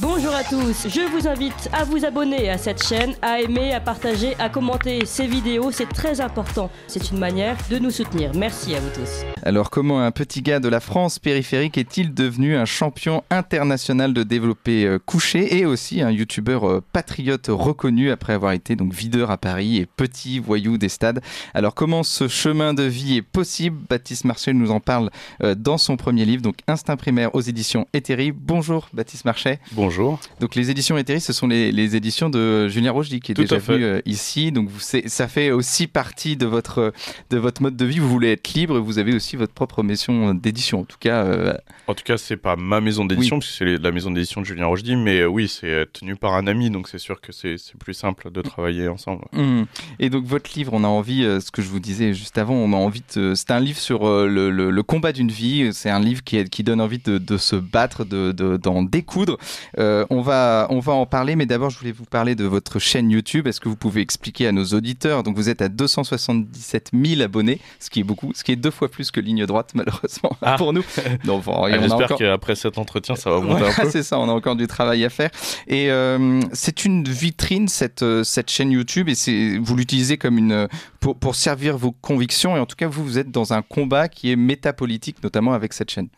Bonjour à tous, je vous invite à vous abonner à cette chaîne, à aimer, à partager, à commenter ces vidéos, c'est très important. C'est une manière de nous soutenir. Merci à vous tous. Alors comment un petit gars de la France périphérique est-il devenu un champion international de développer euh, couché et aussi un youtubeur euh, patriote reconnu après avoir été donc videur à Paris et petit voyou des stades. Alors comment ce chemin de vie est possible Baptiste Marchais nous en parle euh, dans son premier livre, donc Instinct primaire aux éditions Éthérie. Bonjour Baptiste Marchais bonjour. Donc les éditions éthéristes, ce sont les, éditions de Julien Rochdy qui est Tout déjà venu euh, ici. Donc vous, ça fait aussi partie de votre, de votre mode de vie. Vous voulez être libre, vous avez aussi votre propre mission d'édition. En tout cas, euh, en tout cas, c'est pas ma maison d'édition parce que c'est la maison d'édition de Julien Rochdy, mais euh, oui, c'est tenu par un ami, donc c'est sûr que c'est plus simple de travailler ensemble. Mm. Mm. Et donc votre livre, on a envie, ce que je vous disais juste avant, on a envie de. C'est un livre sur le, combat d'une vie. C'est un livre qui, qui donne envie de, se battre, de d'en découdre. Euh, on, va, on va en parler, mais d'abord, je voulais vous parler de votre chaîne YouTube. Est-ce que vous pouvez expliquer à nos auditeurs Donc, vous êtes à 277 000 abonnés, ce qui est beaucoup, ce qui est deux fois plus que ligne droite, malheureusement, ah. pour nous. J'espère qu'après cet entretien, ça va augmenter un peu. C'est ça, on a encore du travail à faire. Et euh, c'est une vitrine, cette, euh, chaîne YouTube, et vous l'utilisez comme une. Pour, pour servir vos convictions. Et en tout cas, vous, vous êtes dans un combat qui est métapolitique, notamment avec cette chaîne.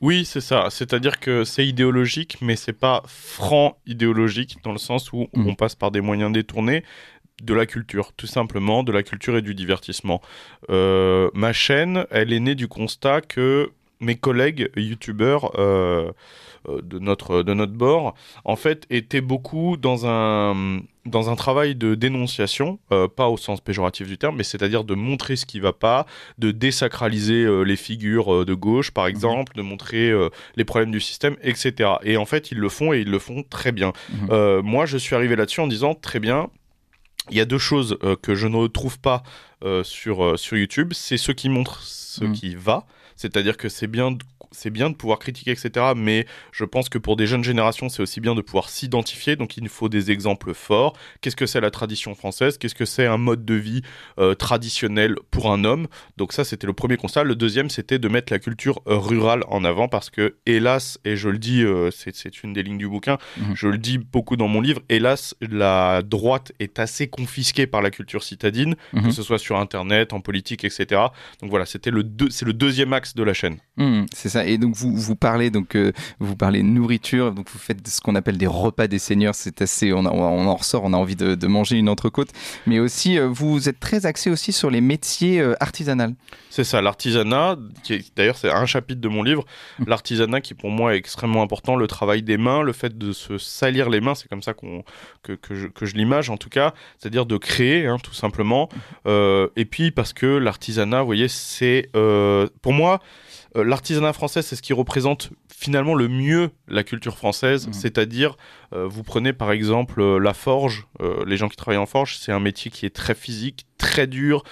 Oui, c'est ça. C'est-à-dire que c'est idéologique, mais c'est pas franc idéologique dans le sens où mm. on passe par des moyens détournés de la culture, tout simplement, de la culture et du divertissement. Euh, ma chaîne, elle est née du constat que mes collègues youtubeurs euh, euh, de, notre, de notre bord, en fait, étaient beaucoup dans un, dans un travail de dénonciation, euh, pas au sens péjoratif du terme, mais c'est-à-dire de montrer ce qui ne va pas, de désacraliser les figures de gauche, par mhm. exemple, de montrer les problèmes du système, etc. Et en fait, ils le font et ils le font très bien. Mhm. moi, je suis arrivé là-dessus en disant, très bien, il y a deux choses que je ne retrouve pas sur, sur YouTube, c'est ceux qui montrent ce qui mhm. va c'est-à-dire que c'est bien c'est bien de pouvoir critiquer, etc. Mais je pense que pour des jeunes générations, c'est aussi bien de pouvoir s'identifier. Donc il nous faut des exemples forts. Qu'est-ce que c'est la tradition française Qu'est-ce que c'est un mode de vie euh, traditionnel pour un homme Donc ça, c'était le premier constat. Le deuxième, c'était de mettre la culture euh, rurale en avant parce que, hélas, et je le dis, euh, c'est une des lignes du bouquin, mhm. je le dis beaucoup dans mon livre, hélas, la droite est assez confisquée par la culture citadine, mhm. que ce soit sur Internet, en politique, etc. Donc voilà, c'était le c'est le deuxième axe de la chaîne. Mhm. c'est ça et donc vous vous parlez donc euh, vous parlez nourriture. Donc vous faites ce qu'on appelle des repas des seigneurs. C'est assez. On, on, en ressort. On a envie de, manger une entrecôte. Mais aussi euh, vous êtes très axé aussi sur les métiers euh, artisanaux. C'est ça, l'artisanat. D'ailleurs c'est un chapitre de mon livre. Mmh. L'artisanat qui pour moi est extrêmement important. Le travail des mains, le fait de se salir les mains. C'est comme ça qu'on que, que, je, l'image en tout cas. C'est-à-dire de créer hein, tout simplement. Mmh. et puis parce que l'artisanat, vous voyez, c'est pour moi euh, l'artisanat français, c'est ce qui représente finalement le mieux la culture française. Mmh. C'est-à-dire, euh, vous prenez par exemple euh, la forge, les gens qui travaillent en forge, c'est un métier qui est très physique, très dur,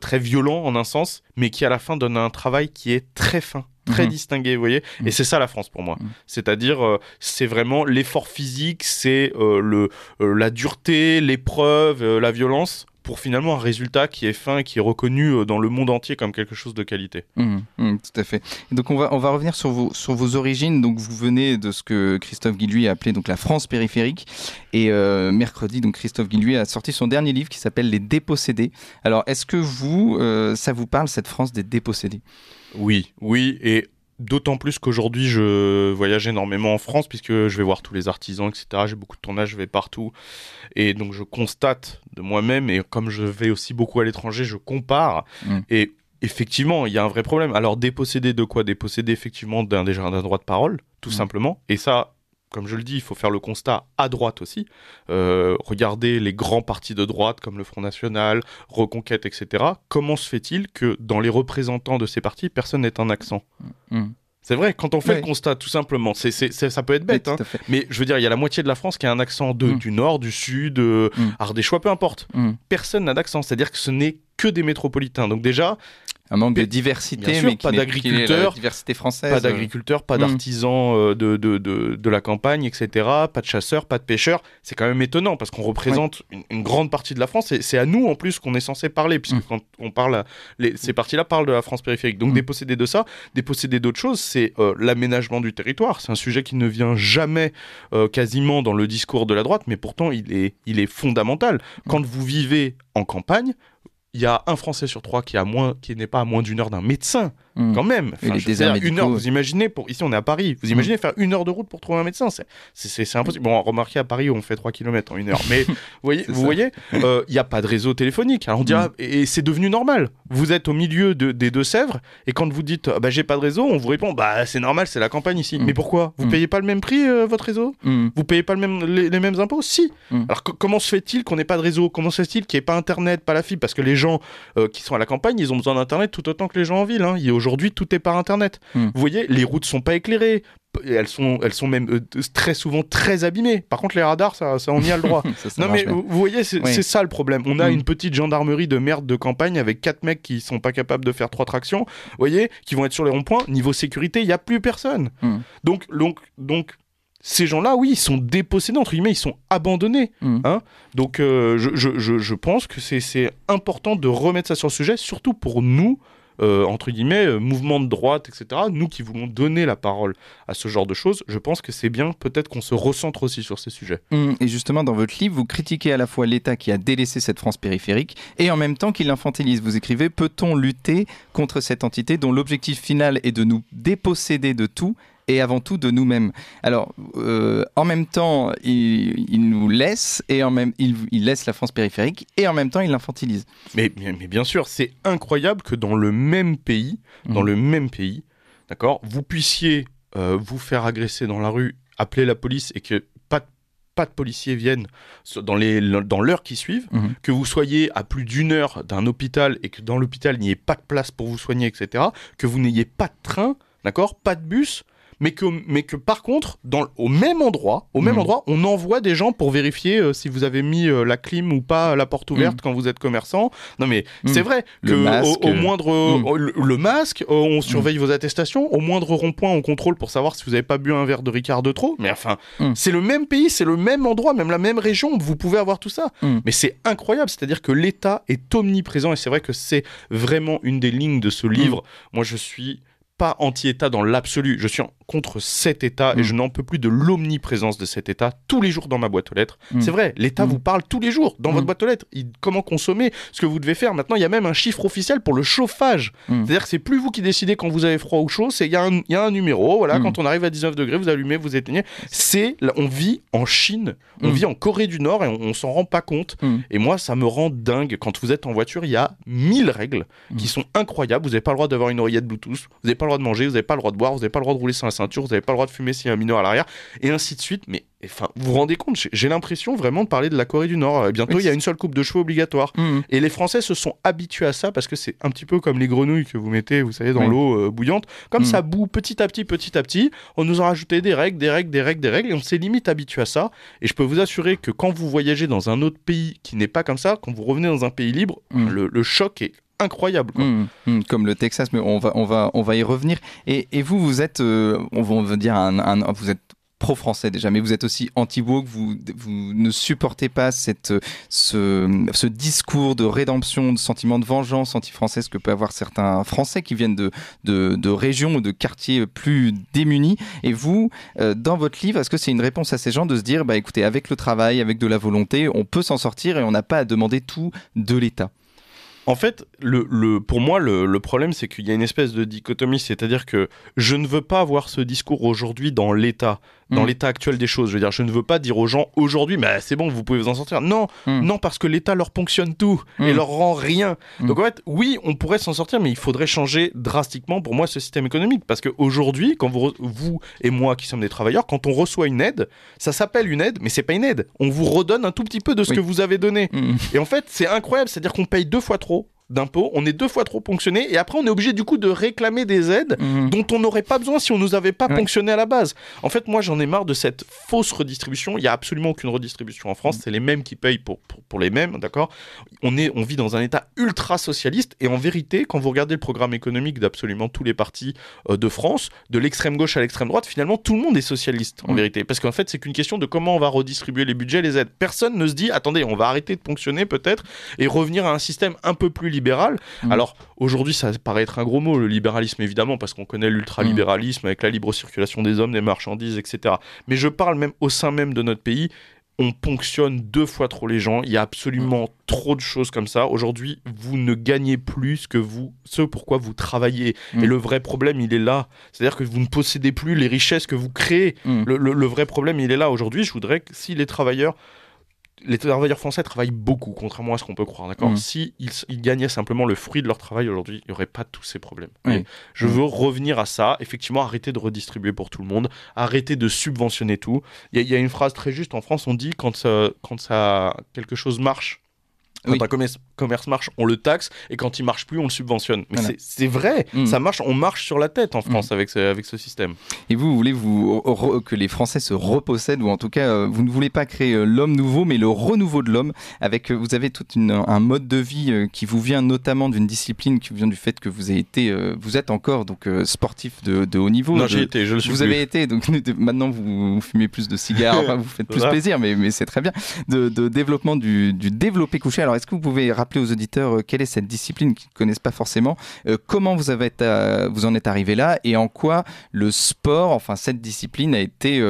très violent en un sens, mais qui à la fin donne un travail qui est très fin très mmh. distingué, vous voyez. Et mmh. c'est ça la France pour moi. C'est-à-dire, c'est vraiment l'effort physique, c'est le la dureté, l'épreuve, la violence pour finalement un résultat qui est fin, qui est reconnu euh, dans le monde entier comme quelque chose de qualité. Mmh, mmh, tout à fait. donc on va, on va revenir sur vos, sur vos origines. Donc vous venez de ce que Christophe Guilluy a appelé donc la France périphérique. Et euh, mercredi, donc Christophe Guilluy a sorti son dernier livre qui s'appelle Les Dépossédés. Alors est-ce que vous, euh, ça vous parle cette France des dépossédés Oui, oui, et D'autant plus qu'aujourd'hui, je voyage énormément en France, puisque je vais voir tous les artisans, etc. J'ai beaucoup de tournages, je vais partout. Et donc, je constate de moi-même, et comme je vais aussi beaucoup à l'étranger, je compare. Mm. Et effectivement, il y a un vrai problème. Alors, déposséder de quoi Déposséder, effectivement d'un des droit de parole, tout mm. simplement. Et ça, comme je le dis, il faut faire le constat à droite aussi. Euh, regardez les grands partis de droite comme le Front National, Reconquête, etc. Comment se fait-il que dans les représentants de ces partis, personne n'ait un accent mm, mm. C'est vrai, quand on fait le constat, tout simplement, ça peut être bête, hein. mais je veux dire, il y a la moitié de la France qui a un accent mm. du nord, du sud, euh, Ardéchois, peu importe. Personne n'a d'accent, c'est-à-dire que ce n'est que des métropolitains. Donc déjà, un manque de diversité, mais pas d'agriculteurs, diversité française, pas d'agriculteurs, pas hmm. d'artisans euh, de, de, de, la campagne, etc. Pas de chasseurs, pas de pêcheurs. C'est quand même étonnant parce qu'on représente une, grande partie de la France. C'est à nous en plus qu'on est censé parler, puisque hmm. quand on parle, hmm. ces parties-là parlent de la France périphérique. Donc déposséder de ça, déposséder d'autres choses, c'est euh, l'aménagement du territoire. C'est un sujet qui ne vient jamais euh, quasiment dans le discours de la droite, mais pourtant il est, il est fondamental. Quand vous vivez en campagne, il y a un Français sur trois qui, a moins, qui n'est pas à moins d'une heure d'un médecin. Mm. Quand même. Enfin, une heure, vous imaginez, pour... ici on est à Paris, vous mm. imaginez faire une heure de route pour trouver un médecin C'est impossible. Bon, remarquez à Paris, on fait 3 km en une heure. Mais vous voyez, vous voyez, il euh, n'y a pas de réseau téléphonique. Alors hein. on mm. et c'est devenu normal. Vous êtes au milieu des Deux-Sèvres, et quand vous dites, bah j'ai pas de réseau, on vous répond, bah c'est normal, c'est la campagne ici. Mais pourquoi Vous payez pas le même prix, euh, votre réseau Vous payez pas le même, les, mêmes impôts Si. Alors comment se fait-il qu'on n'ait pas de réseau Comment se fait-il qu'il n'y ait pas Internet, pas la fibre Parce que les gens euh, qui sont à la campagne, ils ont besoin d'Internet tout autant que les gens en ville. Hein aujourd'hui, tout est par Internet. Hmm. Vous voyez, les routes sont pas éclairées. Elles sont, elles sont même euh, très souvent très abîmées. Par contre, les radars, ça, on y a le droit. non, mais vous voyez, c'est ça le problème. On a hmm. une petite gendarmerie de merde de campagne avec quatre mecs qui sont pas capables de faire trois tractions, vous voyez, qui vont être sur les ronds-points. Niveau sécurité, il n'y a plus personne. Hmm. Donc, donc, donc, ces gens-là, oui, ils sont dépossédés, entre guillemets, ils sont abandonnés. Hein. Donc euh, je, je, je, pense que c'est important de remettre ça sur le sujet, surtout pour nous, euh, entre guillemets, euh, mouvement de droite, etc., nous qui voulons donner la parole à ce genre de choses, je pense que c'est bien peut-être qu'on se recentre aussi sur ces sujets. Hum, et justement, dans votre livre, vous critiquez à la fois l'État qui a délaissé cette France périphérique et en même temps qu'il l'infantilise. Vous écrivez, peut-on lutter contre cette entité dont l'objectif final est de nous déposséder de tout et avant tout de nous-mêmes. Alors, euh, en même temps, il, nous laisse et en même il, il, laisse la France périphérique et en même temps il l'infantilise. Mais, mais, bien sûr, c'est incroyable que dans le même pays, dans mmh. le même pays, d'accord, vous puissiez euh, vous faire agresser dans la rue, appeler la police et que pas de pas de policiers viennent dans, les, dans l'heure qui suivent, mmh. que vous soyez à plus d'une heure d'un hôpital et que dans l'hôpital il n'y ait pas de place pour vous soigner, etc., que vous n'ayez pas de train, d'accord, pas de bus, mais que, mais que par contre, dans, au même endroit, au même hmm. endroit, on envoie des gens pour vérifier euh, si vous avez mis euh, la clim ou pas la porte hmm. ouverte quand vous êtes commerçant. Non mais hmm. c'est vrai que au, moindre le, masque, euh, on surveille vos attestations, au moindre rond-point, on contrôle pour savoir si vous n'avez pas bu un verre de Ricard de trop. Mais enfin, c'est le même pays, c'est le même endroit, même la même région, vous pouvez avoir tout ça. Mais c'est incroyable, c'est-à-dire que l'État est omniprésent et c'est vrai que c'est vraiment une des lignes de ce livre. Moi, je suis pas anti-État dans l'absolu. Je suis contre cet État et hmm. je n'en peux plus de l'omniprésence de cet État tous les jours dans ma boîte aux lettres. Hmm. C'est vrai, l'État hmm. vous parle tous les jours dans votre boîte aux lettres. Il, comment consommer, ce que vous devez faire. Maintenant, il y a même un chiffre officiel pour le chauffage. C'est-à-dire que c'est plus vous qui décidez quand vous avez froid ou chaud, c'est il y, y, a un numéro. Voilà, quand on arrive à 19 degrés, vous allumez, vous éteignez. C'est, on vit en Chine, on vit en Corée du Nord et on, s'en rend pas compte. Et moi, ça me rend dingue. Quand vous êtes en voiture, il y a mille règles qui sont incroyables. Vous n'avez pas le droit d'avoir une oreillette Bluetooth. Vous pas le droit de manger, vous n'avez pas le droit de boire, vous n'avez pas le droit de rouler sans la ceinture, vous n'avez pas le droit de fumer s'il y a un mineur à l'arrière, et ainsi de suite. Mais enfin, vous vous rendez compte, j'ai l'impression vraiment de parler de la Corée du Nord. Euh, bientôt, il y a une seule coupe de cheveux obligatoire. Mmh. Et les Français se sont habitués à ça parce que c'est un petit peu comme les grenouilles que vous mettez, vous savez, dans l'eau euh, bouillante. Comme mmh. ça boue petit à petit, petit à petit, on nous a rajouté des règles, des règles, des règles, des règles, et on s'est limite habitué à ça. Et je peux vous assurer que quand vous voyagez dans un autre pays qui n'est pas comme ça, quand vous revenez dans un pays libre, mmh. le choc est incroyable. Hmm, hmm, comme le Texas, mais on va, on va, on va y revenir. Et, vous, vous êtes, euh, on va dire, vous êtes pro-français déjà, mais vous êtes aussi anti-woke, vous, vous ne supportez pas cette, ce, discours de rédemption, de sentiment de vengeance anti-française que peut avoir certains Français qui viennent de, de, régions ou de quartiers plus démunis. Et vous, euh, dans votre livre, est-ce que c'est une réponse à ces gens de se dire, bah, écoutez, avec le travail, avec de la volonté, on peut s'en sortir et on n'a pas à demander tout de l'État en fait, pour moi, le, problème, c'est qu'il y a une espèce de dichotomie, c'est-à-dire que je ne veux pas avoir ce discours aujourd'hui dans l'État dans mm. l'état actuel des choses. Je veux dire, je ne veux pas dire aux gens aujourd'hui, mais ah, c'est bon, vous pouvez vous en sortir. Non, mm. non, parce que l'État leur ponctionne tout et mm. leur rend rien. Donc en fait, oui, on pourrait s'en sortir, mais il faudrait changer drastiquement pour moi ce système économique. Parce qu'aujourd'hui, quand vous, vous et moi qui sommes des travailleurs, quand on reçoit une aide, ça s'appelle une aide, mais c'est pas une aide. On vous redonne un tout petit peu de ce que vous avez donné. Et en fait, c'est incroyable, c'est-à-dire qu'on paye deux fois trop d'impôts, on est deux fois trop ponctionné et après on est obligé du coup de réclamer des aides mhm. dont on n'aurait pas besoin si on nous avait pas ponctionné à la base. En fait, moi j'en ai marre de cette fausse redistribution. Il y a absolument aucune redistribution en France. Mhm. C'est les mêmes qui payent pour, pour, les mêmes, d'accord on, est, on vit dans un état ultra socialiste et en vérité, quand vous regardez le programme économique d'absolument tous les partis euh, de France, de l'extrême gauche à l'extrême droite, finalement tout le monde est socialiste en mhm. vérité. Parce qu'en fait, c'est qu'une question de comment on va redistribuer les budgets, les aides. Personne ne se dit attendez, on va arrêter de ponctionner peut-être et revenir à un système un peu plus libéral. Mm. Alors aujourd'hui, ça paraît être un gros mot, le libéralisme évidemment, parce qu'on connaît l'ultralibéralisme mm. avec la libre circulation des hommes, des marchandises, etc. Mais je parle même au sein même de notre pays, on ponctionne deux fois trop les gens. Il y a absolument mm. trop de choses comme ça. Aujourd'hui, vous ne gagnez plus que vous, ce pourquoi vous travaillez. Et le vrai problème, il est là. C'est-à-dire que vous ne possédez plus les richesses que vous créez. le, vrai problème, il est là. Aujourd'hui, je voudrais que si les travailleurs les travailleurs français travaillent beaucoup, contrairement à ce qu'on peut croire. D'accord. Mmh. Si ils, gagnaient simplement le fruit de leur travail aujourd'hui, il n'y aurait pas tous ces problèmes. je mmh. veux revenir à ça. Effectivement, arrêter de redistribuer pour tout le monde, arrêter de subventionner tout. Il y, y, a une phrase très juste en France. On dit quand ça, euh, quand ça quelque chose marche quand un commerce, commerce marche, on le taxe, et quand il marche plus, on le subventionne. Mais c'est vrai, mm. ça marche, on marche sur la tête en mm. France avec, ce, avec ce système. Et vous, vous voulez vous, que les Français se repossèdent, ou en tout cas, euh, vous ne voulez pas créer euh, l'homme nouveau, mais le renouveau de l'homme, avec, euh, vous avez tout un mode de vie qui vous vient notamment d'une discipline, qui vient du fait que vous avez été, vous êtes encore donc sportif de, haut niveau. Non, j'ai été, je le suis Vous avez été, donc maintenant vous, fumez plus de cigares, vous faites plus plaisir, mais, c'est très bien. De, développement du, du développé couché. Alors est-ce que vous pouvez rappeler aux auditeurs euh, quelle est cette discipline qu'ils ne connaissent pas forcément euh, Comment euh, vous, en êtes arrivé là et en quoi le sport, enfin cette discipline, a été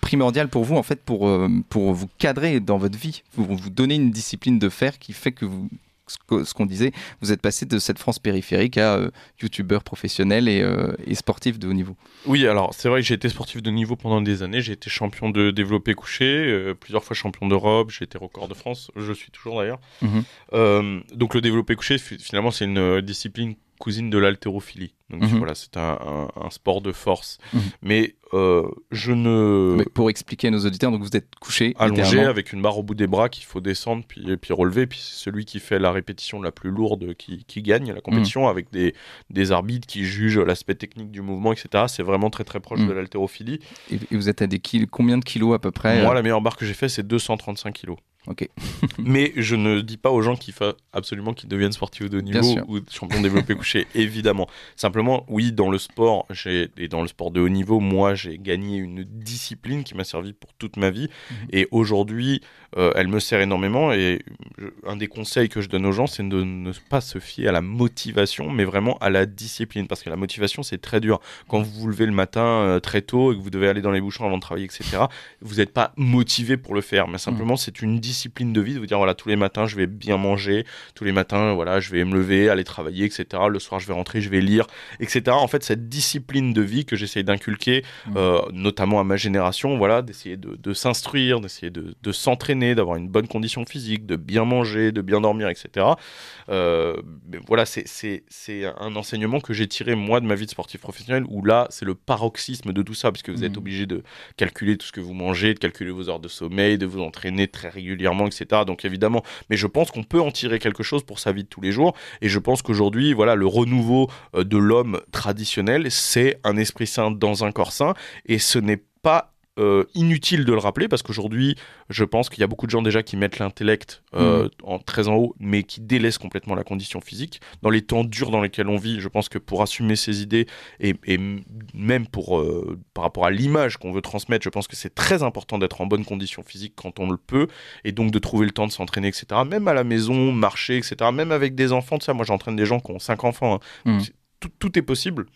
primordiale pour vous, en fait, pour, pour vous cadrer dans votre vie, pour vous donner une discipline de fer qui fait que vous ce qu'on disait, vous êtes passé de cette France périphérique à euh, youtubeur professionnel euh, et, sportif de haut niveau. Oui, alors c'est vrai que j'ai été sportif de niveau pendant des années. J'ai été champion de développé couché, euh, plusieurs fois champion d'Europe, j'ai été record de France, je suis toujours d'ailleurs. Mhm. donc le développé couché, finalement, c'est une discipline cousine de l'haltérophilie. Donc mhm. voilà, c'est un, sport de force. Mhm. Mais euh, je ne. pour expliquer à nos auditeurs, donc vous êtes couché. Allongé avec une barre au bout des bras qu'il faut descendre puis, puis relever. Puis c'est celui qui fait la répétition la plus lourde qui, gagne la compétition mhm. avec des, des, arbitres qui jugent l'aspect technique du mouvement, etc. C'est vraiment très très proche de l'haltérophilie. Et, vous êtes à des kilos, combien de kilos à peu près Moi, euh la meilleure barre que j'ai fait, c'est 235 kilos. Ok. mais je ne dis pas aux gens qu'il faut absolument qu'ils deviennent sportifs de haut niveau ou champions développés couchés. évidemment. Simplement, oui, dans le sport, et dans le sport de haut niveau, moi, j'ai gagné une discipline qui m'a servi pour toute ma vie. Mhm. Et aujourd'hui, euh, elle me sert énormément. Et un des conseils que je donne aux gens, c'est de ne pas se fier à la motivation, mais vraiment à la discipline. Parce que la motivation, c'est très dur. Quand vous vous levez le matin euh, très tôt et que vous devez aller dans les bouchons avant de travailler, etc., vous n'êtes pas motivé pour le faire. Mais simplement, mhm. c'est une discipline discipline de vie, de vous dire voilà tous les matins je vais bien manger, tous les matins voilà je vais me lever, aller travailler, etc. Le soir je vais rentrer, je vais lire, etc. En fait cette discipline de vie que j'essaye d'inculquer, mmh. euh, notamment à ma génération, voilà d'essayer de, s'instruire, d'essayer de, s'entraîner, d'avoir une bonne condition physique, de bien manger, de bien dormir, etc. Euh, mais voilà c'est c'est un enseignement que j'ai tiré moi de ma vie de sportif professionnel où là c'est le paroxysme de tout ça puisque vous êtes mmh. obligé de calculer tout ce que vous mangez, de calculer vos heures de sommeil, de vous entraîner très régulièrement c'est etc. Donc évidemment, mais je pense qu'on peut en tirer quelque chose pour sa vie de tous les jours. Et je pense qu'aujourd'hui, voilà, le renouveau euh, de l'homme traditionnel, c'est un esprit saint dans un corps saint Et ce n'est pas euh, inutile de le rappeler parce qu'aujourd'hui, je pense qu'il y a beaucoup de gens déjà qui mettent l'intellect euh, hmm. en très en haut, mais qui délaissent complètement la condition physique. Dans les temps durs dans lesquels on vit, je pense que pour assumer ses idées et, même pour euh, par rapport à l'image qu'on veut transmettre, je pense que c'est très important d'être en bonne condition physique quand on le peut et donc de trouver le temps de s'entraîner, etc. Même à la maison, marcher, etc. Même avec des enfants, ça. Moi, j'entraîne des gens qui ont cinq enfants. Hein. Hmm. tout est possible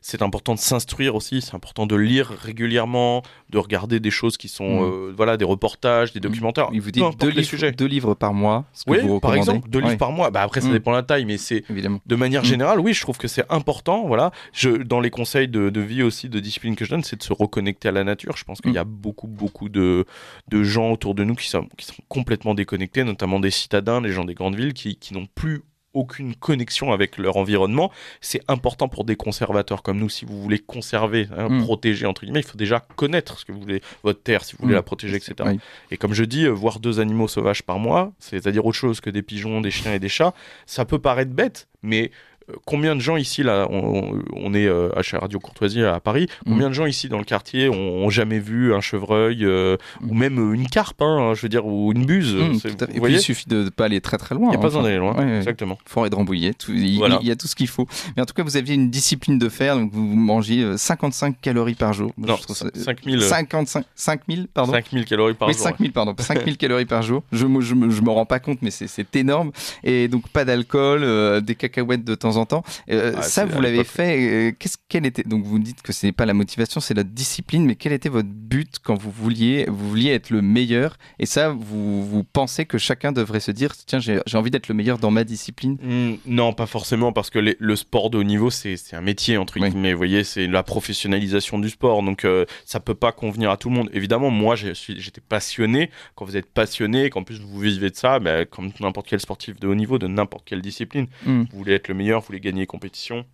c'est important de s'instruire aussi, c'est important de lire régulièrement, de regarder des choses qui sont, mm. euh, voilà, des reportages, des mm. documentaires. Il vous dit deux livres, deux livres par mois, ce que oui, par exemple, deux livres par mois. Bah, après, ça mm. dépend de la taille, mais c'est de manière générale, oui, je trouve que c'est important. Voilà, je, dans les conseils de, de, vie aussi, de discipline que je donne, c'est de se reconnecter à la nature. Je pense qu'il y a beaucoup, beaucoup de, de gens autour de nous qui sont, qui sont complètement déconnectés, notamment des citadins, les gens des grandes villes, qui, qui n'ont plus aucune connexion avec leur environnement. C'est important pour des conservateurs comme nous. Si vous voulez conserver, hein, mm. protéger, entre guillemets, il faut déjà connaître ce que vous voulez, votre terre, si vous voulez mm. la protéger, etc. Et comme je dis, euh, voir deux animaux sauvages par mois, c'est-à-dire autre chose que des pigeons, des chiens et des chats, ça peut paraître bête, mais combien de gens ici, là, on, est euh, à Radio Courtoisie à Paris, mm. combien de gens ici dans le quartier ont, jamais vu un chevreuil euh, mm. ou même une carpe, hein, je veux dire, ou une buse mm, Et puis, il suffit de ne pas aller très très loin. Il n'y a pas hein. besoin d'aller loin, exactement. Forêt de Rambouillet, il, y a tout ce qu'il faut. Mais en tout cas, vous aviez une discipline de fer, donc vous mangez 55 euh, calories par jour. Non, 5000. 55, 5000, pardon 5000 calories par jour. 5000, pardon, calories par jour. Je ne je, rends pas compte, mais c'est énorme. Et donc, pas d'alcool, des cacahuètes de temps temps en temps. Euh, ah, ça, vous l'avez fait. Euh, qu'est-ce qu'elle était Donc, vous dites que ce n'est pas la motivation, c'est la discipline. Mais quel était votre but quand vous vouliez, vous vouliez être le meilleur Et ça, vous, pensez que chacun devrait se dire tiens, j'ai envie d'être le meilleur dans ma discipline mmh, Non, pas forcément, parce que le sport de haut niveau, c'est un métier entre guillemets. Vous voyez, c'est la professionnalisation du sport. Donc, euh, ça peut pas convenir à tout le monde. Évidemment, moi, j'étais passionné. Quand vous êtes passionné, qu'en plus vous vivez de ça, bah, comme n'importe quel sportif de haut niveau, de n'importe quelle discipline, mmh. vous voulez être le meilleur, voulez gagner compétition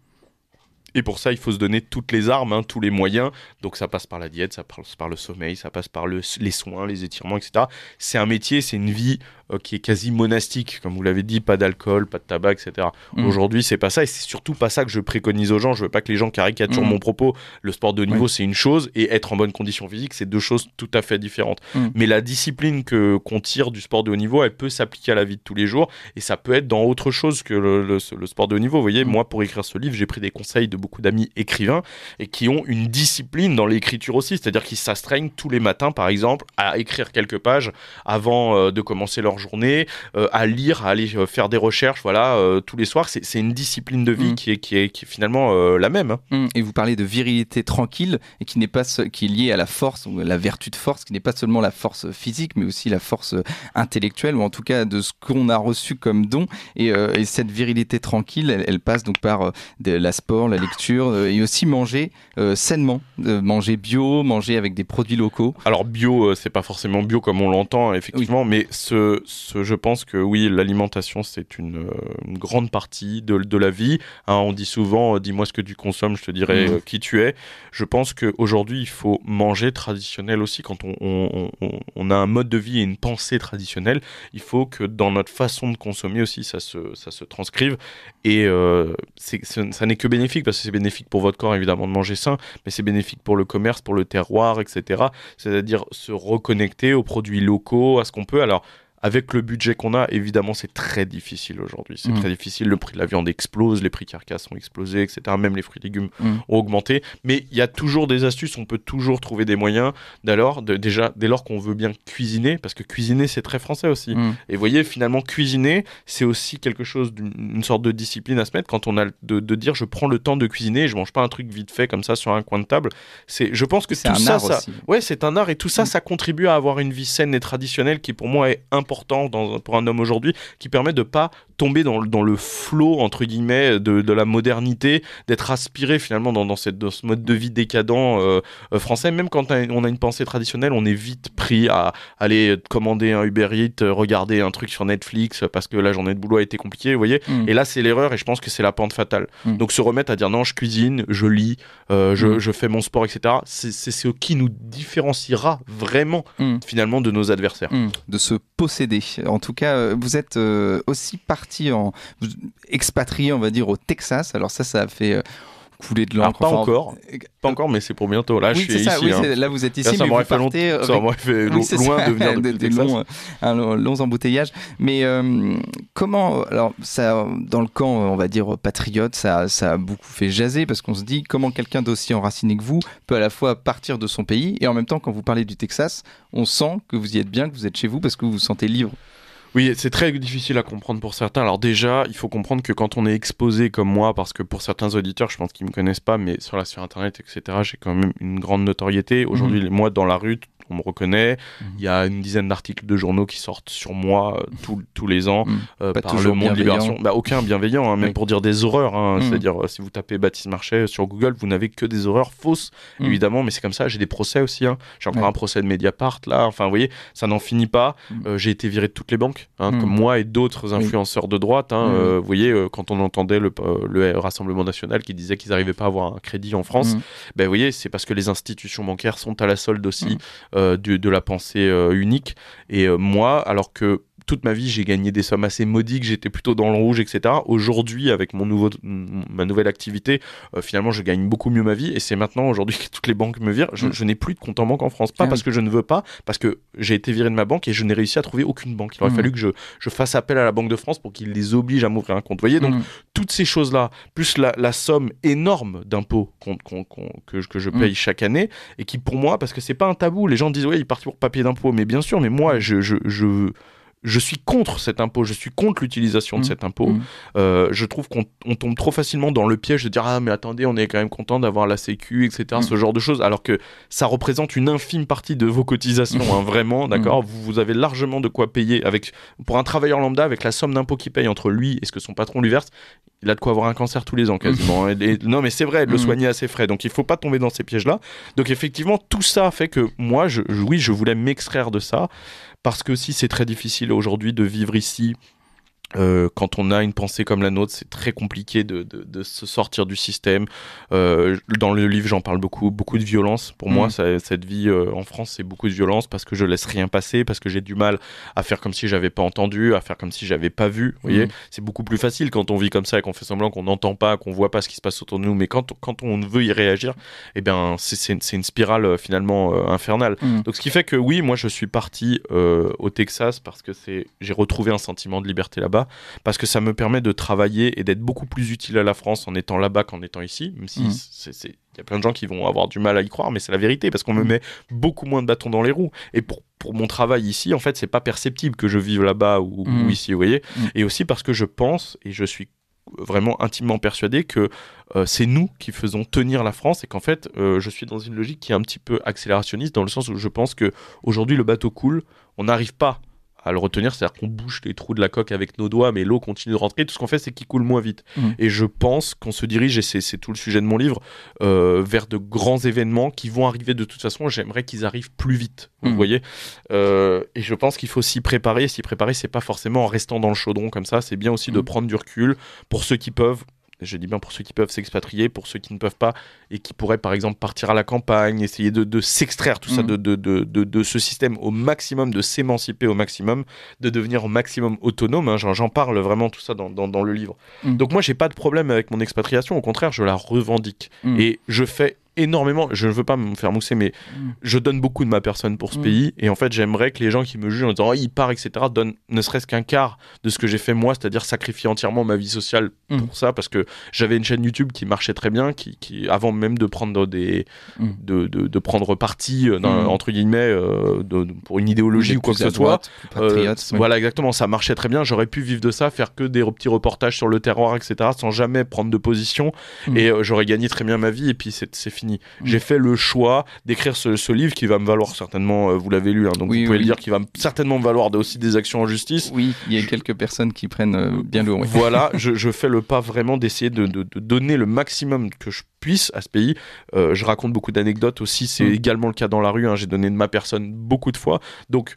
Et pour ça, il faut se donner toutes les armes, hein, tous les moyens. Donc ça passe par la diète, ça passe par le sommeil, ça passe par les soins, les étirements, etc. C'est un métier, c'est une vie euh, qui est quasi monastique, comme vous l'avez dit, pas d'alcool, pas de tabac, etc. Mm. Aujourd'hui, c'est pas ça, et c'est surtout pas ça que je préconise aux gens. Je veux pas que les gens caricaturent mm. mon propos. Le sport de niveau, c'est une chose, et être en bonne condition physique, c'est deux choses tout à fait différentes. Mm. Mais la discipline que qu'on tire du sport de haut niveau, elle peut s'appliquer à la vie de tous les jours, et ça peut être dans autre chose que le, sport de haut niveau. Vous voyez, moi, pour écrire ce livre, j'ai pris des conseils de beaucoup d'amis écrivains et qui ont une discipline dans l'écriture aussi, c'est-à-dire qu'ils s'astreignent tous les matins, par exemple, à écrire quelques pages avant euh, de commencer leur journée, euh, à lire, à aller euh, faire des recherches, voilà, euh, tous les soirs. C'est une discipline de vie mm. qui, est, qui, est, finalement la même. Hein. Mm. Et vous parlez de virilité tranquille et qui n'est pas qui est liée à la force la vertu de force, qui n'est pas seulement la force physique, mais aussi la force intellectuelle ou en tout cas de ce qu'on a reçu comme don. Et, cette virilité tranquille, elle, passe donc par de, la sport, la lecture et aussi manger sainement, manger bio, manger avec des produits locaux. Alors bio, c'est pas forcément bio comme on l'entend effectivement, mais ce je pense que oui, l'alimentation, c'est une, euh, grande partie de, la vie. Hein, on dit souvent, euh, dis-moi ce que tu consommes, je te dirai mm. euh, qui tu es. Je pense qu'aujourd'hui, il faut manger traditionnel aussi. Quand on, a un mode de vie et une pensée traditionnelle, il faut que dans notre façon de consommer aussi, ça se, ça se transcrive. Et ça n'est que bénéfique, parce que c'est bénéfique pour votre corps, évidemment, de manger sain, mais c'est bénéfique pour le commerce, pour le terroir, etc. C'est-à-dire se reconnecter aux produits locaux, à ce qu'on peut. Alors, avec le budget qu'on a, évidemment, c'est très difficile aujourd'hui. C'est mm. très difficile. Le prix de la viande explose, les prix carcasses ont explosé, etc. Même les fruits et légumes mm. ont augmenté. Mais il y a toujours des astuces. On peut toujours trouver des moyens. D'alors, de, déjà, dès lors qu'on veut bien cuisiner, parce que cuisiner, c'est très français aussi. Mm. Et voyez, finalement, cuisiner, c'est aussi quelque chose d'une sorte de discipline à se mettre quand on a de, de, dire je prends le temps de cuisiner, je mange pas un truc vite fait comme ça sur un coin de table. C'est, je pense que tout un ça, art ça, ouais, c'est un art et tout ça, ça contribue à avoir une vie saine et traditionnelle qui pour moi est peu pour un homme aujourd'hui qui permet de pas tomber dans, dans le flot, entre guillemets, de, de la modernité, d'être aspiré finalement dans, dans, cette, ce mode de vie décadent euh, euh, français. Même quand on a une pensée traditionnelle, on est vite pris à aller commander un Uber Eats, euh, regarder un truc sur Netflix parce que la journée de boulot a été compliquée, vous voyez. Mm. Et là, c'est l'erreur et je pense que c'est la pente fatale. Mm. Donc se remettre à dire non, je cuisine, je lis, je, mm. je, fais mon sport, etc. C'est ce qui nous différenciera vraiment finalement de nos adversaires. De se posséder. En tout cas, vous êtes aussi parti en expatrié, on va dire, au Texas. Alors ça, ça a fait euh, couler de l'encre. Ah, pas encore, encore, mais c'est pour bientôt. Là, je suis ici. Hein. Là, vous êtes ici, ça m'aurait vous longtemps. Euh, ça m'aurait fait loin de venir des, Texas. Hein, longs, long longs, Mais euh, comment Alors, ça, dans le camp, on va dire patriote, ça, ça a beaucoup fait jaser parce qu'on se dit comment quelqu'un d'aussi enraciné que vous peut à la fois partir de son pays et en même temps, quand vous parlez du Texas, on sent que vous y êtes bien, que vous êtes chez vous parce que vous vous sentez libre. Oui, c'est très difficile à comprendre pour certains. Alors déjà, il faut comprendre que quand on est exposé comme moi, parce que pour certains auditeurs, je pense qu'ils me connaissent pas, mais sur la sur internet, etc., j'ai quand même une grande notoriété. Aujourd'hui, mmh. moi, dans la rue, on me reconnaît. Mhm. Il y a une dizaine d'articles de journaux qui sortent sur moi euh, mhm. tous les ans mhm. euh, par le Monde Libération. Bah, aucun bienveillant, hein, même pour dire des horreurs. Hein. C'est-à-dire, euh, si vous tapez Baptiste Marchais sur Google, vous n'avez que des horreurs fausses, évidemment, mais c'est comme ça. J'ai des procès aussi. Hein. J'ai encore un procès de Mediapart, là. Enfin, vous voyez, ça n'en finit pas. J'ai été viré de toutes les banques, comme moi et d'autres influenceurs de droite. vous voyez, quand on entendait le, Rassemblement National qui disait qu'ils n'arrivaient pas à avoir un crédit en France, ben vous voyez, c'est parce que les institutions bancaires sont à la solde aussi euh, de, la pensée euh, unique. Et euh, moi, alors que toute ma vie, j'ai gagné des sommes assez modiques, j'étais plutôt dans le rouge, etc. Aujourd'hui, avec mon nouveau, ma nouvelle activité, euh, finalement, je gagne beaucoup mieux ma vie. Et c'est maintenant, aujourd'hui, que toutes les banques me virent. Je, mm. n'ai plus de compte en banque en France. Pas ah parce que je ne veux pas, parce que j'ai été viré de ma banque et je n'ai réussi à trouver aucune banque. Il aurait mm. fallu que je, fasse appel à la Banque de France pour qu'ils les obligent à m'ouvrir un compte. Vous voyez, donc, mm. toutes ces choses-là, plus la, somme énorme d'impôts que, je paye chaque année, et qui, pour moi, parce que c'est pas un tabou, les gens disent, ouais, ils partent pour papier d'impôts. Mais bien sûr, mais moi, je, je, je je suis contre cet impôt, je suis contre l'utilisation de mmh. cet impôt. Mmh. Euh, je trouve qu'on tombe trop facilement dans le piège de dire ah mais attendez, on est quand même content d'avoir la Sécu, etc. Mmh. Ce genre de choses, alors que ça représente une infime partie de vos cotisations, hein, vraiment, d'accord. Vous, avez largement de quoi payer avec pour un travailleur lambda avec la somme d'impôts qu'il paye entre lui et ce que son patron lui verse. Il a de quoi avoir un cancer tous les ans quasiment. Hein, non mais c'est vrai, le soigner à ses frais. Donc il ne faut pas tomber dans ces pièges là. Donc effectivement tout ça fait que moi, je, oui, je voulais m'extraire de ça parce que si c'est très difficile aujourd'hui de vivre ici euh, quand on a une pensée comme la nôtre, c'est très compliqué de, de, se sortir du système. Euh, dans le livre, j'en parle beaucoup, beaucoup de violence. Pour moi, mm. cette vie euh, en France, c'est beaucoup de violence parce que je laisse rien passer, parce que j'ai du mal à faire comme si j'avais pas entendu, à faire comme si j'avais pas vu. voyez, mm. c'est beaucoup plus facile quand on vit comme ça et qu'on fait semblant qu'on n'entend pas, qu'on voit pas ce qui se passe autour de nous. Mais quand, quand on veut y réagir, eh bien, c'est une, spirale finalement infernale. Mm. Donc, ce qui fait que oui, moi, je suis parti au Texas parce que c'est j'ai retrouvé un sentiment de liberté là-bas parce que ça me permet de travailler et d'être beaucoup plus utile à la France en étant là-bas qu'en étant ici, même si mm. il y a plein de gens qui vont avoir du mal à y croire, mais c'est la vérité parce qu'on me mm. met beaucoup moins de bâtons dans les roues. Et pour, mon travail ici, en fait, c'est pas perceptible que je vive là-bas ou, mm. ici, vous voyez. Et aussi parce que je pense et je suis vraiment intimement persuadé que euh, c'est nous qui faisons tenir la France et qu'en fait, euh, je suis dans une logique qui est un petit peu accélérationniste dans le sens où je pense que aujourd'hui le bateau coule, on n'arrive pas à le retenir, c'est-à-dire qu'on bouche les trous de la coque avec nos doigts, mais l'eau continue de rentrer. Tout ce qu'on fait, c'est qu'il coule moins vite. Mmh. Et je pense qu'on se dirige, et c'est tout le sujet de mon livre, euh, vers de grands événements qui vont arriver de toute façon. J'aimerais qu'ils arrivent plus vite, vous mmh. voyez. Euh, et je pense qu'il faut s'y préparer. S'y préparer, c'est pas forcément en restant dans le chaudron comme ça. C'est bien aussi de mmh. prendre du recul pour ceux qui peuvent je dis bien pour ceux qui peuvent s'expatrier, pour ceux qui ne peuvent pas et qui pourraient par exemple partir à la campagne, essayer de, s'extraire tout ça mhm. de, ce système au maximum, de s'émanciper au maximum, de devenir au maximum autonome. Hein, j'en parle vraiment tout ça dans, le livre. Mhm. Donc moi j'ai pas de problème avec mon expatriation, au contraire je la revendique mhm. et je fais énormément, je ne veux pas me faire mousser, mais mm. je donne beaucoup de ma personne pour ce mm. pays. Et en fait, j'aimerais que les gens qui me jugent en disant oh, il part, etc., donnent ne serait-ce qu'un quart de ce que j'ai fait moi, c'est-à-dire sacrifier entièrement ma vie sociale mm. pour ça, parce que j'avais une chaîne YouTube qui marchait très bien, qui, avant même de prendre des, de, de, prendre parti euh, entre guillemets euh, pour une idéologie ou quoi que ce soit. Euh, voilà, exactement, ça marchait très bien. J'aurais pu vivre de ça, faire que des petits reportages sur le terroir, etc., sans jamais prendre de position, et j'aurais gagné très bien ma vie. Et puis c'est fini Mm. J'ai fait le choix d'écrire ce, livre qui va me valoir certainement, euh, vous l'avez lu, hein, donc vous pouvez le dire, qui va certainement me valoir aussi des actions en justice. Oui, il y a quelques personnes qui prennent euh, bien le haut. Voilà, je, fais le pas vraiment d'essayer de, donner le maximum que je puisse à ce pays. Euh, je raconte beaucoup d'anecdotes aussi, c'est mm. également le cas dans la rue, hein, j'ai donné de ma personne beaucoup de fois. Donc,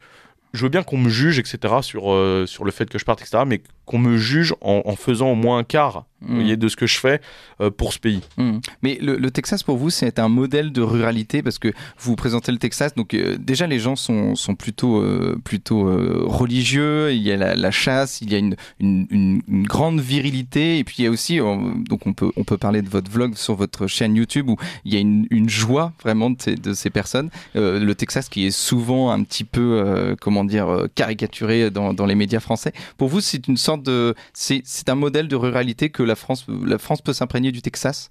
je veux bien qu'on me juge, etc., sur, sur le fait que je parte, etc., mais qu'on me juge en, en faisant au moins un quart Mm. de ce que je fais euh, pour ce pays. Mm. Mais le, Texas, pour vous, c'est un modèle de ruralité parce que vous présentez le Texas. Donc, euh, déjà, les gens sont, sont plutôt, euh, plutôt religieux. Il y a la, chasse, il y a une, une, grande virilité. Et puis, il y a aussi, donc, on peut, on peut parler de votre vlog sur votre chaîne YouTube où il y a une, joie vraiment de ces, personnes. le Texas qui est souvent un petit peu, comment dire, caricaturé dans, dans les médias français. Pour vous, c'est une sorte de. C'est un modèle de ruralité que la France, la France peut s'imprégner du Texas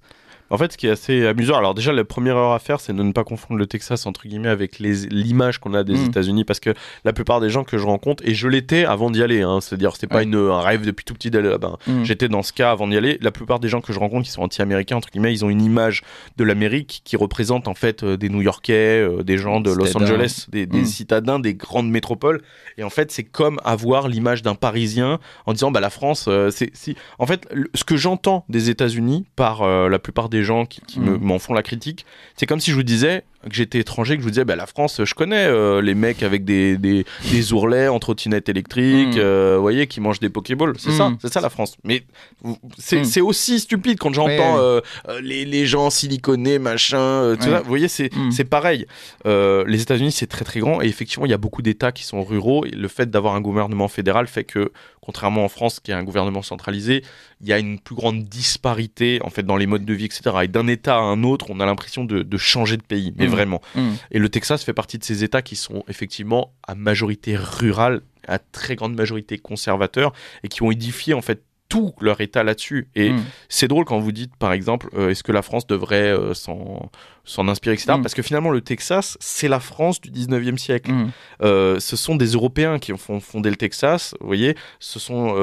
en fait, ce qui est assez amusant, alors déjà, la première erreur à faire, c'est de ne pas confondre le Texas, entre guillemets, avec l'image qu'on a des mm. États-Unis, parce que la plupart des gens que je rencontre, et je l'étais avant d'y aller, hein, c'est-à-dire, c'est pas une, un rêve depuis tout petit d'aller là-bas. Hein. Mm. J'étais dans ce cas avant d'y aller. La plupart des gens que je rencontre qui sont anti-américains, entre guillemets, ils ont une image de l'Amérique qui représente en fait euh, des New Yorkais, euh, des gens de Los Angeles, des, mm. citadins, des grandes métropoles. Et en fait, c'est comme avoir l'image d'un Parisien en disant, bah, la France, euh, c'est. Si... En fait, ce que j'entends des États-Unis par la plupart des gens qui, mm. m'en font la critique, c'est comme si je vous disais, que j'étais étranger, que je vous disais, bah, la France, je connais euh, les mecs avec des, des, des ourlets en trottinette électrique, mm. euh, vous voyez, qui mangent des Pokéballs. C'est ça, mm. c'est ça la France. Mais mm. c'est aussi stupide quand j'entends euh, les, les, gens siliconés, machin, Vous voyez, c'est pareil. les États-Unis, c'est très très grand et effectivement, il y a beaucoup d'États qui sont ruraux et le fait d'avoir un gouvernement fédéral fait que, contrairement en France, qui est un gouvernement centralisé, il y a une plus grande disparité en fait dans les modes de vie, etc. Et d'un État à un autre, on a l'impression de, de, changer de pays. Mais vraiment. Mm. Mm. Et le Texas fait partie de ces États qui sont effectivement à majorité rurale, à très grande majorité conservateur, et qui ont édifié en fait tout leur état là-dessus. Et hmm. c'est drôle quand vous dites, par exemple, euh, est-ce que la France devrait euh, s'en inspirer, etc. Hmm. Parce que finalement, le Texas, c'est la France du 19e siècle. Hmm. Euh, ce sont des Européens qui ont fondé le Texas. Vous voyez, ce sont.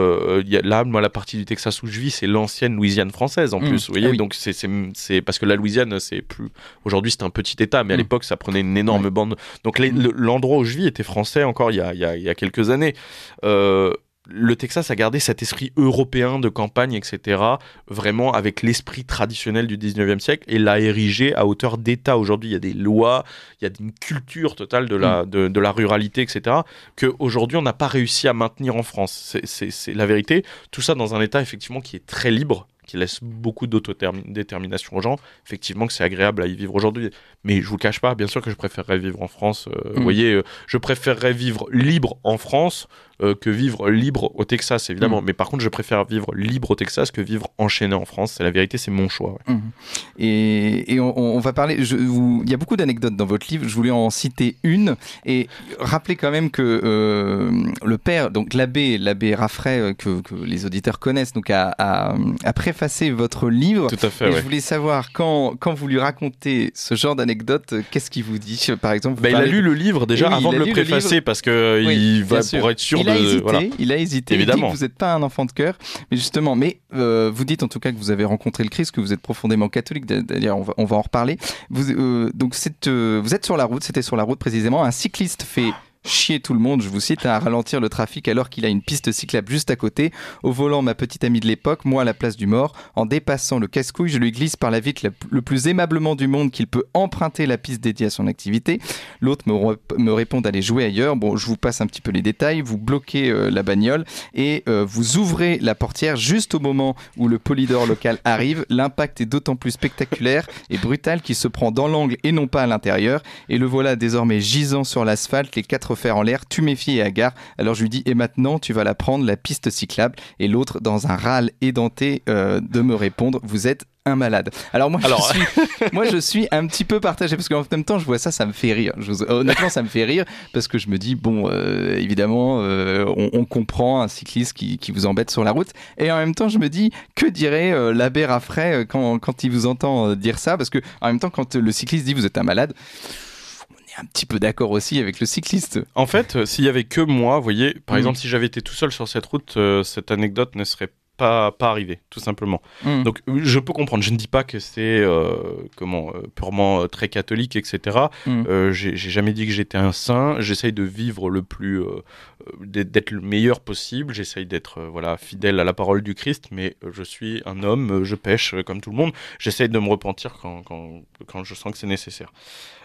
là, moi, la partie du Texas où je vis, c'est l'ancienne Louisiane française, en plus. Vous voyez, ah oui. donc c'est parce que la Louisiane, c'est plus. Aujourd'hui, c'est un petit État, mais à l'époque, ça prenait une énorme bande. Donc l'endroit où je vis était français encore il y a, y a, y a quelques années le Texas a gardé cet esprit européen de campagne, etc., vraiment avec l'esprit traditionnel du 19e siècle, et l'a érigé à hauteur d'État. Aujourd'hui, il y a des lois, il y a une culture totale de la, mm. de, la ruralité, etc., qu'aujourd'hui, on n'a pas réussi à maintenir en France. C'est la vérité. Tout ça dans un État, effectivement, qui est très libre, qui laisse beaucoup d'autodétermination aux gens. Effectivement, que c'est agréable à y vivre aujourd'hui. Mais je vous le cache pas, bien sûr que je préférerais vivre en France. Euh, vous mm. voyez, euh, je préférerais vivre libre en France euh, que vivre libre au Texas, évidemment. Mm. Mais par contre, je préfère vivre libre au Texas que vivre enchaîné en France. C'est la vérité, c'est mon choix. Mm. Et, on, va parler. Je, vous, il y a beaucoup d'anecdotes dans votre livre. Je voulais en citer une et rappeler quand même que euh, le père, donc l'abbé, l'abbé Raffray, euh, que, les auditeurs connaissent, donc a, préfacé votre livre. Tout à fait. Et je voulais savoir quand, quand vous lui racontez ce genre d'anecdote, qu'est-ce qu'il vous dit, par exemple vous bah, Il a lu le livre déjà eh avant de le préfacer parce que il va pour être sûr a hésité, il a hésité. Évidemment. vous n'êtes pas un enfant de cœur. Mais justement, mais euh, vous dites en tout cas que vous avez rencontré le Christ, que vous êtes profondément catholique. D'ailleurs, on va, en reparler. Euh, donc, euh, vous êtes sur la route, c'était sur la route précisément. Un cycliste fait chier tout le monde, je vous cite, à ralentir le trafic alors qu'il a une piste cyclable juste à côté. Au volant, ma petite amie de l'époque, moi à la place du mort. En dépassant le casse-couille, je lui glisse par la vitre le plus aimablement du monde qu'il peut emprunter la piste dédiée à son activité. L'autre me, répond d'aller jouer ailleurs. Bon, je vous passe un petit peu les détails. Vous bloquez euh, la bagnole et euh, vous ouvrez la portière juste au moment où le polydor local arrive. L'impact est d'autant plus spectaculaire et brutal qu'il se prend dans l'angle et non pas à l'intérieur. Et le voilà désormais gisant sur l'asphalte, les quatre faire en l'air, tu méfies et agarres. Alors je lui dis, et maintenant tu vas la prendre, la piste cyclable. Et l'autre, dans un râle édenté, euh, de me répondre, vous êtes un malade. Alors moi, Je suis, un petit peu partagé parce qu'en même temps je vois ça, ça me fait rire. honnêtement, ça me fait rire parce que je me dis bon, euh, évidemment, euh, on, comprend un cycliste qui, vous embête sur la route et en même temps je me dis que dirait l'abbé Raffray quand, quand il vous entend dire ça parce que en même temps quand le cycliste dit vous êtes un malade un petit peu d'accord aussi avec le cycliste. En fait, euh, s'il y avait que moi, vous voyez, par mm. exemple, si j'avais été tout seul sur cette route, euh, cette anecdote ne serait pas, pas arrivée, tout simplement. Mm. Donc, euh, je peux comprendre. Je ne dis pas que c'est comment purement très catholique, etc. Mm. Euh, J'ai jamais dit que j'étais un saint. J'essaye de vivre le plus, d'être le meilleur possible. J'essaye d'être voilà fidèle à la parole du Christ, mais je suis un homme. Je pêche comme tout le monde. J'essaye de me repentir quand, quand, quand je sens que c'est nécessaire.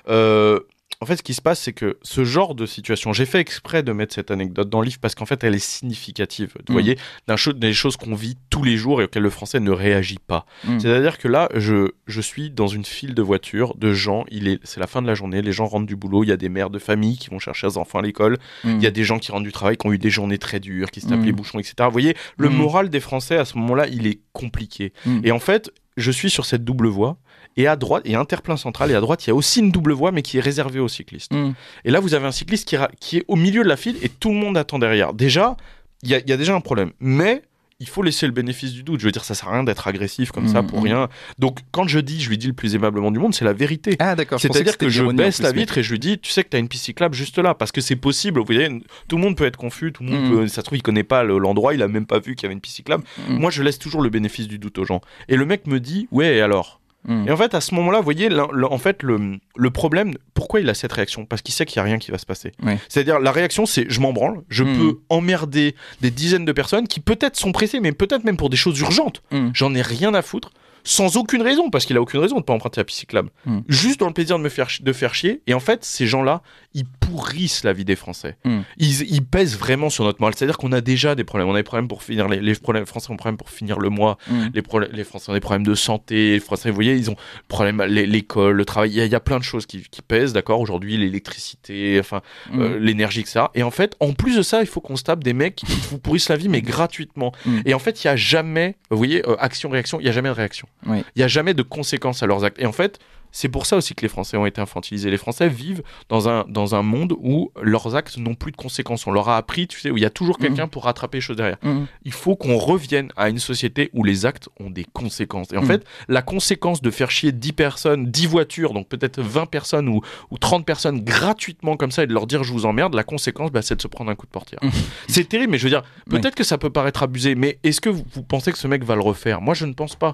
Euh, en fait, ce qui se passe, c'est que ce genre de situation, j'ai fait exprès de mettre cette anecdote dans le livre parce qu'en fait, elle est significative. Vous mm. voyez, d'un des choses qu'on vit tous les jours et auxquelles le français ne réagit pas. Mm. C'est-à-dire que là, je, suis dans une file de voitures, de gens. Il est, c'est la fin de la journée, les gens rentrent du boulot. Il y a des mères de famille qui vont chercher leurs enfants à l'école. Mm. Il y a des gens qui rentrent du travail, qui ont eu des journées très dures, qui se tapent les bouchons, etc. Vous voyez, le moral des Français à ce moment-là, il est compliqué. Et en fait, je suis sur cette double voie. Et à droite, il y et plein central, et à droite, il y a aussi une double voie, mais qui est réservée aux cyclistes. Hmm. Et là, vous avez un cycliste qui, est au milieu de la file et tout le monde attend derrière. Déjà, il y a déjà un problème. Mais il faut laisser le bénéfice du doute. Je veux dire, ça sert à rien d'être agressif comme ça mm, pour mm. rien. Donc, quand je dis, je lui dis le plus aimablement du monde, c'est la vérité. Ah, d'accord. C'est-à-dire que, je baisse la vitre et je lui dis, tu sais que tu as une piste juste là, parce que c'est possible. Vous voyez, tout le monde peut être confus, tout le monde mm. peut, ça se trouve, il connaît pas l'endroit, il a même pas vu qu'il y avait une piste Moi, je laisse toujours le bénéfice du doute aux gens. Et le mec me dit, ouais, alors et en fait, à ce moment-là, vous voyez, en fait, le, problème, pourquoi il a cette réaction Parce qu'il sait qu'il n'y a rien qui va se passer. C'est-à-dire, la réaction, c'est je m'en branle, je hmm. peux emmerder des dizaines de personnes qui peut-être sont pressées, mais peut-être même pour des choses urgentes. Hmm. J'en ai rien à foutre sans aucune raison, parce qu'il a aucune raison de ne pas emprunter la piste cyclable. Hmm. Juste dans le plaisir de me faire, de faire chier. Et en fait, ces gens-là, ils pourrissent la vie des Français. Mm. Ils, pèsent vraiment sur notre moral C'est-à-dire qu'on a déjà des problèmes. On a des problèmes pour finir les, problèmes, Français ont des problèmes pour finir le mois. Mm. Les, les, Français ont des problèmes de santé. Les Français, vous voyez, ils ont problème l'école, le travail. Il y, a plein de choses qui, pèsent, d'accord. Aujourd'hui, l'électricité, enfin mm. euh, l'énergie, que l'énergie, etc. Et en fait, en plus de ça, il faut qu'on se tape des mecs qui vous pourrissent la vie, mais gratuitement. Et en fait, il y a jamais, vous voyez, euh, action réaction. Il y a jamais de réaction. Il n'y y a jamais de conséquences à leurs actes. Et en fait, c'est pour ça aussi que les Français ont été infantilisés. Les Français vivent dans un dans un monde où leurs actes n'ont plus de conséquences. On leur a appris, tu sais, où il y a toujours mm. quelqu'un pour rattraper les choses derrière. Mm. Il faut qu'on revienne à une société où les actes ont des conséquences. Et en mm. fait, la conséquence de faire chier 10 personnes, 10 voitures, donc peut-être 20 personnes ou, 30 personnes gratuitement comme ça et de leur dire je vous emmerde, la conséquence, bah, c'est de se prendre un coup de portière. c'est terrible, mais je veux dire, peut-être que ça peut paraître abusé, mais est-ce que vous, vous, pensez que ce mec va le refaire Moi, je ne pense pas.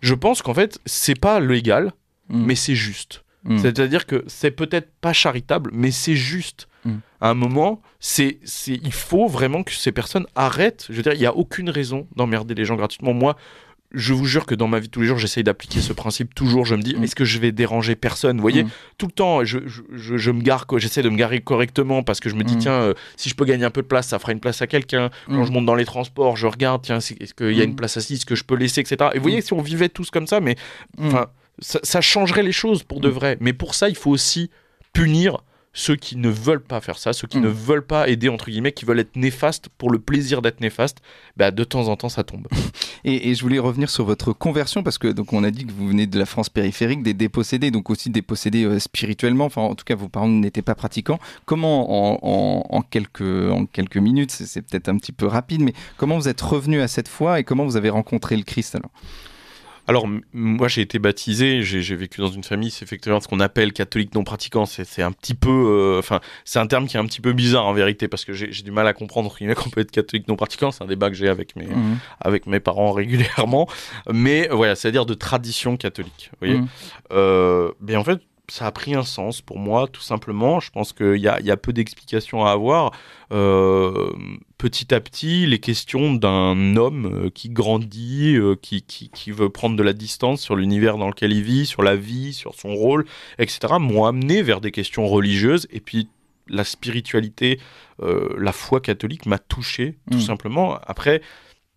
Je pense qu'en fait, c'est pas légal, mais c'est juste. Mm. C'est-à-dire que c'est peut-être pas charitable, mais c'est juste. Mm. À un moment, c'est, c'est, il faut vraiment que ces personnes arrêtent. Je veux dire, il n'y a aucune raison d'emmerder les gens gratuitement. Moi, je vous jure que dans ma vie de tous les jours, j'essaye d'appliquer ce principe. Toujours, je me dis, mm. est-ce que je vais déranger personne Vous voyez, tout le temps, je, je, je me gare, j'essaie de me garer correctement parce que je me dis, tiens, euh, si je peux gagner un peu de place, ça fera une place à quelqu'un. Quand je monte dans les transports, je regarde, tiens, est-ce qu'il y a une place assise que je peux laisser, etc. Et vous voyez, si on vivait tous comme ça, mais ça, changerait les choses pour de mm. vrai. Mais pour ça, il faut aussi punir ceux qui ne veulent pas faire ça, ceux qui mm. ne veulent pas aider, entre guillemets, qui veulent être néfastes pour le plaisir d'être néfastes. Bah, de temps en temps, ça tombe. et, je voulais revenir sur votre conversion, parce que donc on a dit que vous venez de la France périphérique, des dépossédés, donc aussi dépossédés euh, spirituellement, enfin en tout cas vos parents n'étaient pas pratiquants. Comment, en, quelques, en quelques minutes, c'est peut-être un petit peu rapide, mais comment vous êtes revenu à cette foi et comment vous avez rencontré le Christ alors alors, moi, j'ai été baptisé, j'ai vécu dans une famille, c'est effectivement ce qu'on appelle catholique non pratiquant. C'est un petit peu. Euh, enfin, c'est un terme qui est un petit peu bizarre en vérité, parce que j'ai du mal à comprendre qu'on peut être catholique non pratiquant. C'est un débat que j'ai avec, mes mmh. avec mes parents régulièrement. Mais voilà, c'est-à-dire de tradition catholique. Vous voyez mmh. euh, mais en fait, ça a pris un sens pour moi, tout simplement. Je pense qu'il y a, peu d'explications à avoir. Euh, petit à petit, les questions d'un homme euh, qui grandit, euh, qui, qui, veut prendre de la distance sur l'univers dans lequel il vit, sur la vie, sur son rôle, etc., m'ont amené vers des questions religieuses. Et puis, la spiritualité, la foi catholique m'a touché, tout mm. simplement. Après,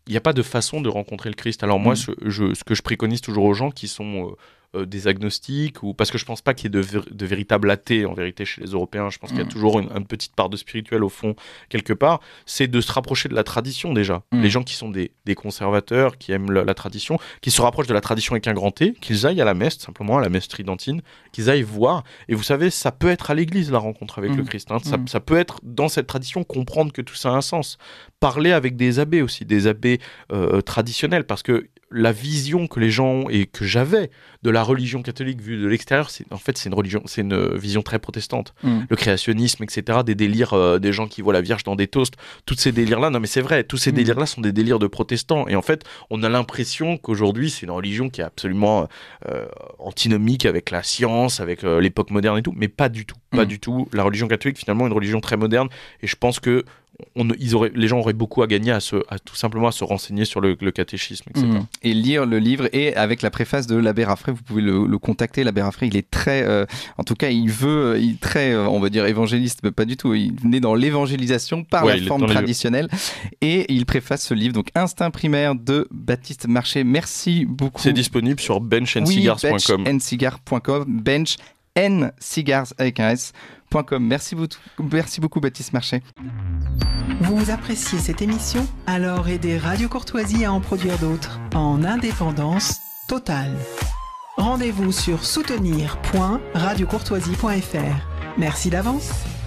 il n'y a pas de façon de rencontrer le Christ. Alors moi, mm. ce, je, ce, que je préconise toujours aux gens qui sont... Euh, des agnostiques ou parce que je pense pas qu'il y ait de, de véritables athées en vérité chez les Européens. Je pense qu'il y a mm. toujours une, petite part de spirituel au fond quelque part. C'est de se rapprocher de la tradition déjà. Mm. Les gens qui sont des, conservateurs, qui aiment la, tradition, qui se rapprochent de la tradition avec un grand T, qu'ils aillent à la messe simplement à la messe tridentine, qu'ils aillent voir. Et vous savez, ça peut être à l'Église la rencontre avec mm. le Christ. Hein. Ça, peut être dans cette tradition comprendre que tout ça a un sens. Parler avec des abbés aussi, des abbés euh, traditionnels, parce que la vision que les gens ont et que j'avais de la religion catholique vue de l'extérieur, c'est en fait c'est une religion, c'est une vision très protestante. Mm. Le créationnisme, etc., des délires, euh, des gens qui voient la Vierge dans des toasts, tous ces délires-là. Non, mais c'est vrai, tous ces mm. délires-là sont des délires de protestants. Et en fait, on a l'impression qu'aujourd'hui c'est une religion qui est absolument euh, antinomique avec la science, avec euh, l'époque moderne et tout, mais pas du tout, pas mm. du tout. La religion catholique, finalement, est une religion très moderne. Et je pense que ils les gens auraient beaucoup à gagner à, se, tout simplement à se renseigner sur le, catéchisme, mm. Et lire le livre et avec la préface de l'abbé Raffray, vous pouvez le, contacter. L'abbé Raffray, il est très, euh, en tout cas, il veut, euh, il très, euh, on va dire évangéliste, mais pas du tout. Il est dans l'évangélisation par la forme traditionnelle et il préface ce livre, donc Instinct primaire de Baptiste Marché. Merci beaucoup. C'est disponible sur benchandcigars.com. Oui, benchandcigars.com. Bench N Cigars avec un S. Merci beaucoup, merci beaucoup Baptiste Marché. Vous appréciez cette émission Alors aidez Radio Courtoisie à en produire d'autres en indépendance totale. Rendez-vous sur soutenir.radiocourtoisie.fr. Merci d'avance.